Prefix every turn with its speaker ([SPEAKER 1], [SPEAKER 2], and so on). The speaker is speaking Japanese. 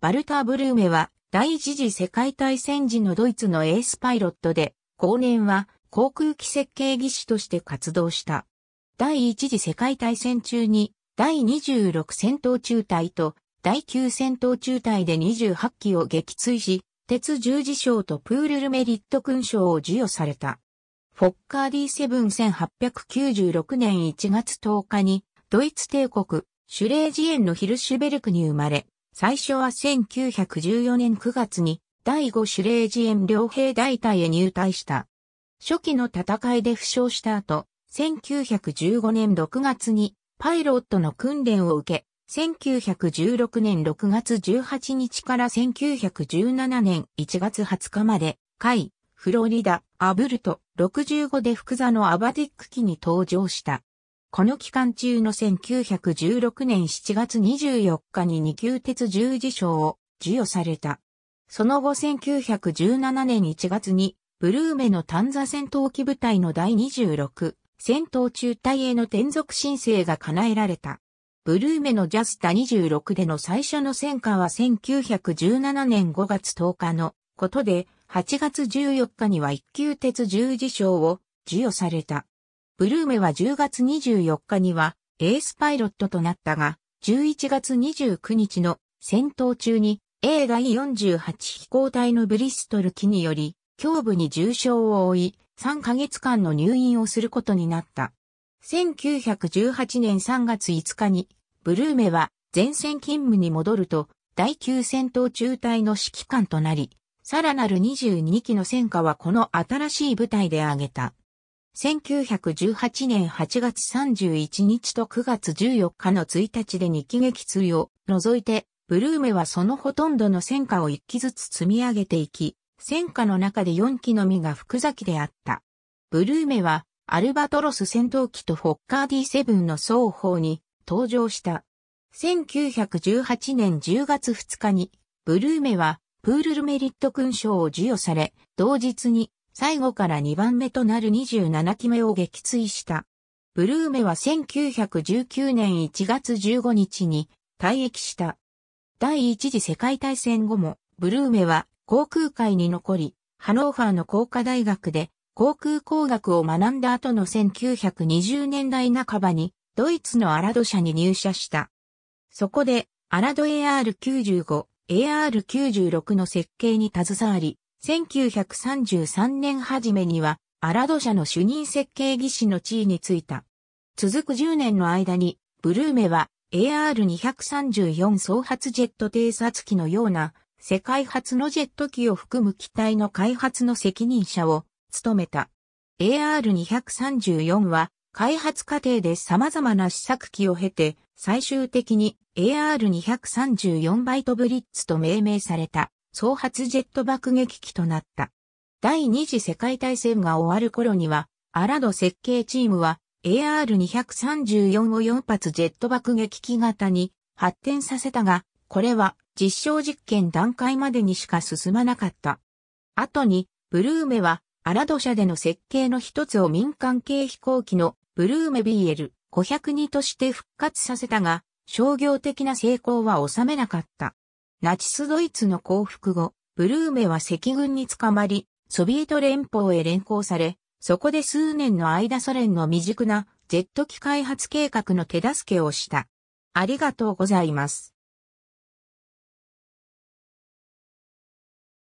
[SPEAKER 1] バルター・ブルーメは第一次世界大戦時のドイツのエースパイロットで、後年は航空機設計技師として活動した。第一次世界大戦中に第26戦闘中隊と第9戦闘中隊で28機を撃墜し、鉄十字章とプールルメリット勲章を授与された。フォッカー D7896 年1月10日に、ドイツ帝国、シュレージエンのヒルシュベルクに生まれ、最初は1914年9月に第5種霊寺演両兵大隊へ入隊した。初期の戦いで負傷した後、1915年6月にパイロットの訓練を受け、1916年6月18日から1917年1月20日まで、海、フロリダ、アブルト65で福座のアバディック機に登場した。この期間中の1916年7月24日に二級鉄十字章を授与された。その後1917年1月に、ブルーメの丹座戦闘機部隊の第26戦闘中隊への転属申請が叶えられた。ブルーメのジャスタ26での最初の戦果は1917年5月10日のことで、8月14日には一級鉄十字章を授与された。ブルーメは10月24日にはエースパイロットとなったが、11月29日の戦闘中に A 第48飛行隊のブリストル機により、胸部に重傷を負い、3ヶ月間の入院をすることになった。1918年3月5日に、ブルーメは前線勤務に戻ると、第9戦闘中隊の指揮官となり、さらなる22機の戦果はこの新しい部隊で挙げた。1918年8月31日と9月14日の1日で日撃墜を除いて、ブルーメはそのほとんどの戦果を1機ずつ積み上げていき、戦果の中で4機のみが福崎であった。ブルーメは、アルバトロス戦闘機とフォッカー D7 の双方に登場した。1918年10月2日に、ブルーメは、プールルメリット勲章を授与され、同日に最後から2番目となる27期目を撃墜した。ブルーメは1919年1月15日に退役した。第一次世界大戦後も、ブルーメは航空界に残り、ハノーファーの工科大学で航空工学を学んだ後の1920年代半ばに、ドイツのアラド社に入社した。そこで、アラド AR95、AR96 の設計に携わり、1933年初めには、アラド社の主任設計技師の地位についた。続く10年の間に、ブルーメは AR234 総発ジェット偵察機のような世界初のジェット機を含む機体の開発の責任者を務めた。AR234 は開発過程で様々な試作機を経て最終的に AR234 バイトブリッツと命名された。総発ジェット爆撃機となった。第二次世界大戦が終わる頃には、アラド設計チームは AR-234 を4発ジェット爆撃機型に発展させたが、これは実証実験段階までにしか進まなかった。後に、ブルーメはアラド社での設計の一つを民間系飛行機のブルーメ BL502 として復活させたが、商業的な成功は収めなかった。ナチスドイツの降伏後、ブルーメは赤軍に捕まり、ソビエト連邦へ連行され、そこで数年の間ソ連の未熟なジェット機開発計画の手助けをした。ありがとうございます。